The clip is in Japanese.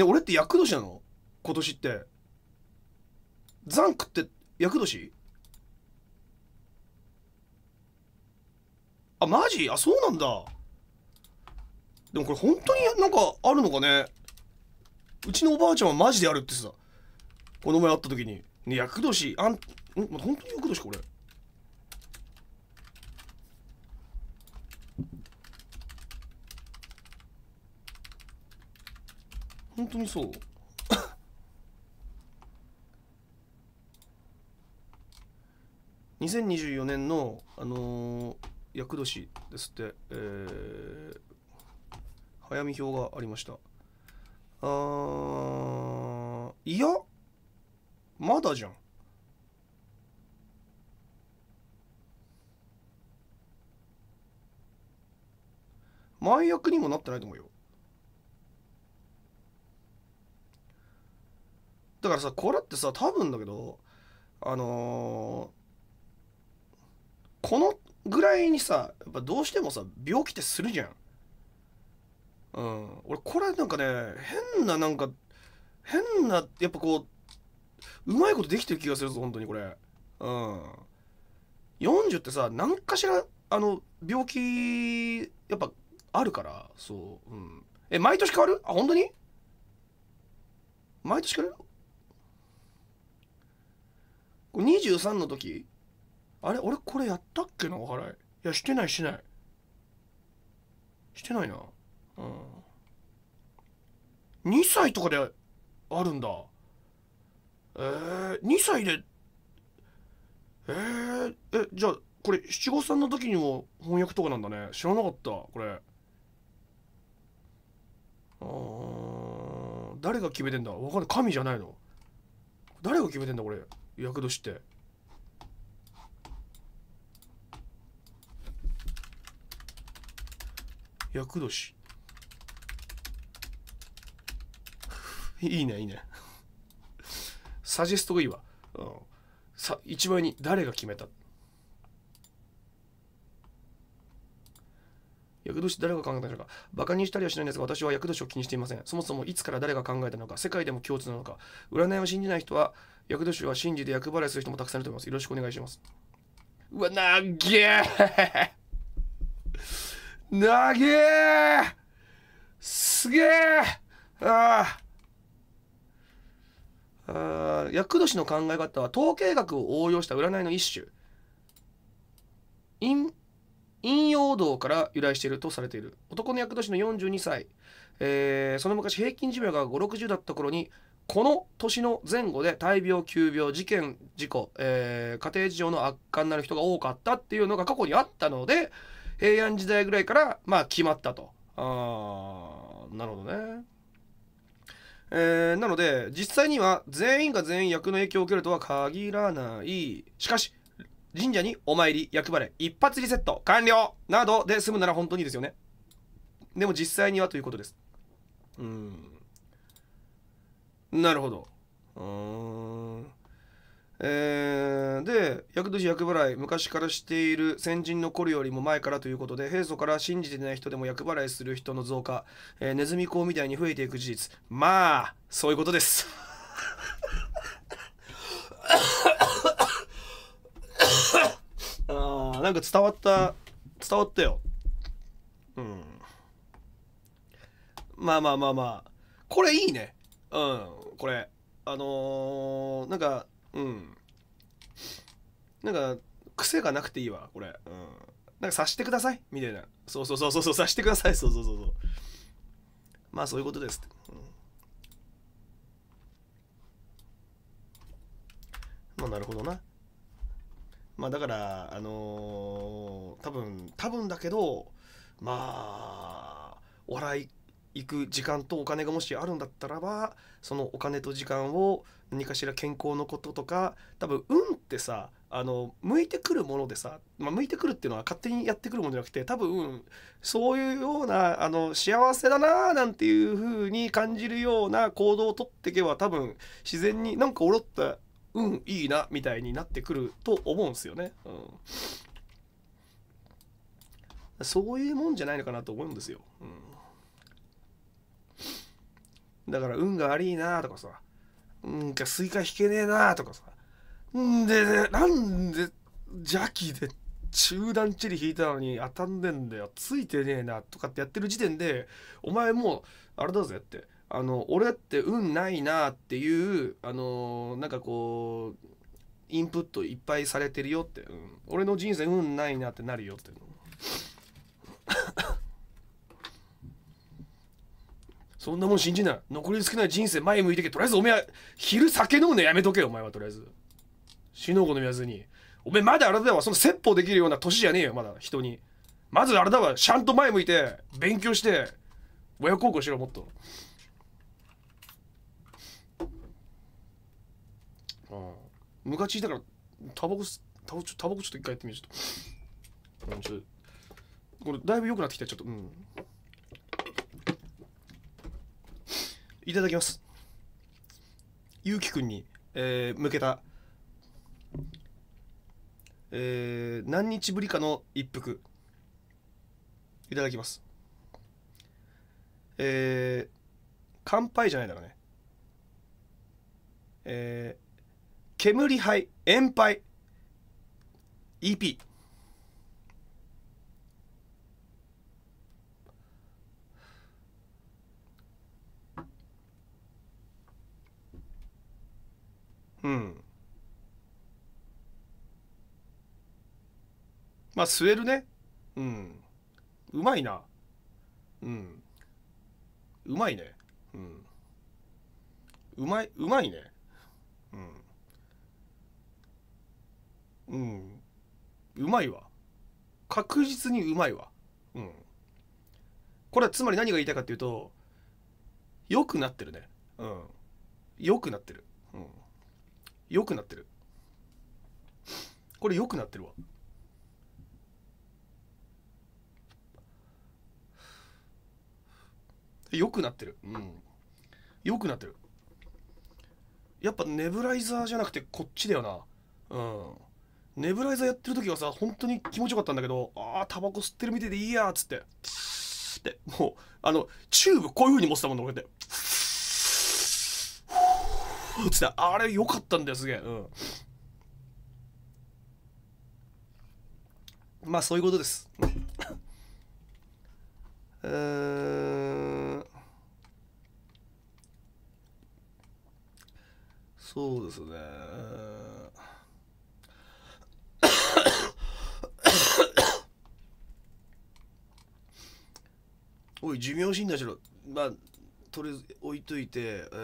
ね俺って厄年なの今年ってザンクって厄年あマジあそうなんだでもこれ本当になんかあるのかねうちのおばあちゃんはマジであるってさこの前会った時に「ね厄年あんん本当に厄年これ本当にそう2024年のあの厄、ー、年ですって、えー、早見表がありましたあいやまだじゃん前役にもなってないと思うよだからさこれってさ多分だけどあのー、このぐらいにさやっぱどうしてもさ病気ってするじゃん。うん、俺これなんかね変ななんか変なやっぱこううまいことできてる気がするぞ本当にこれ。うん、40ってさ何かしらあの病気やっぱあるからそう、うん、え毎年変わるあ本当に毎年変わる23の時あれ俺これやったっけなお払いいやしてないしてないしてないなうん2歳とかであるんだえー、2歳でえー、えじゃあこれ七五三の時にも翻訳とかなんだね知らなかったこれあ誰が決めてんだわかんない神じゃないの誰が決めてんだこれやけどして厄年 いいねいいねサジェストがいいわ、うん、さ一番に誰が決めたって年誰が考えたのかバカにしたりはしないんですが私は役年を気にしていませんそもそもいつから誰が考えたのか世界でも共通なのか占いを信じない人は役年は信じて役払いする人もたくさんいると思いますよろしくお願いしますうわなげえなげえすげえああ厄年の考え方は統計学を応用した占いの一種イ陰陽道から由来しているとされている男の役年の42歳、えー、その昔平均寿命が560だった頃にこの年の前後で大病急病事件事故、えー、家庭事情の悪化になる人が多かったっていうのが過去にあったので平安時代ぐらいからまあ決まったとあなるほどねえー、なので実際には全員が全員役の影響を受けるとは限らないしかし神社にお参り、役払い、一発リセット、完了などで済むなら本当にいいですよね。でも実際にはということです。うん。なるほど。うん。えー、で、厄年厄払い、昔からしている先人の頃よりも前からということで、平素から信じてない人でも厄払いする人の増加、えー、ネズミ講みたいに増えていく事実。まあ、そういうことです。なんか伝わった伝わったようんまあまあまあまあこれいいねうんこれあのー、なんかうんなんか癖がなくていいわこれうんなんか察してくださいみたいなそうそうそうそうそう察してくださいそうそうそうそうまあそういうことですうん、まあなるほどなまあだからあのー、多分多分だけどまあお笑い行く時間とお金がもしあるんだったらばそのお金と時間を何かしら健康のこととか多分運ってさあの向いてくるものでさ、まあ、向いてくるっていうのは勝手にやってくるものじゃなくて多分そういうようなあの幸せだなーなんていう風に感じるような行動をとっていけば多分自然になんかおろったうんいいなみたいになってくると思うんですよね、うん、そういうもんじゃないのかなと思うんですよ、うん、だから運が悪いなとかさうんかスイカ引けねえなとかさんでなんで邪気で中段チリ引いたのに当たんねんだよついてねえなとかってやってる時点でお前もうあれだぜってあの俺って運ないなっていうあのなんかこうインプットいっぱいされてるよって、うん、俺の人生運ないなってなるよっての そんなもん信じない残り少ない人生前向いてけとりあえずおめ昼酒飲むのやめとけお前はとりあえず死のうこのみやずにおめまだあれだわその説法できるような年じゃねえよまだ人にまずあれだわちゃんと前向いて勉強して親孝行しろもっと。ムカついたからタバコタちょタバコちょっと一回やってみるちょっと,、ちょっとこれだいぶ良くなってきたちょっとうんいただきますゆうきくんに、えー、向けたえー、何日ぶりかの一服いただきますえー、乾杯じゃないだろうねえー煙杯塩杯 EP うんまあ吸えるねうんうまいなうんうまいねうんうまいうまいねうんうまいわ確実にうまいわうんこれはつまり何が言いたいかっていうと良くなってるねうん良くなってるうん良くなってるこれ良くなってるわ良くなってるうん良くなってるやっぱネブライザーじゃなくてこっちだよなうんネブライザーやってる時はさ本当に気持ちよかったんだけどああタバコ吸ってるみていでいいやっつってってもうあのチューブこういう風に持ってたもんね俺ってつってあれ良かったんだよすげえうんまあそういうことですう ーんそうですね寿命診断しろまあとりあえず置いといて、え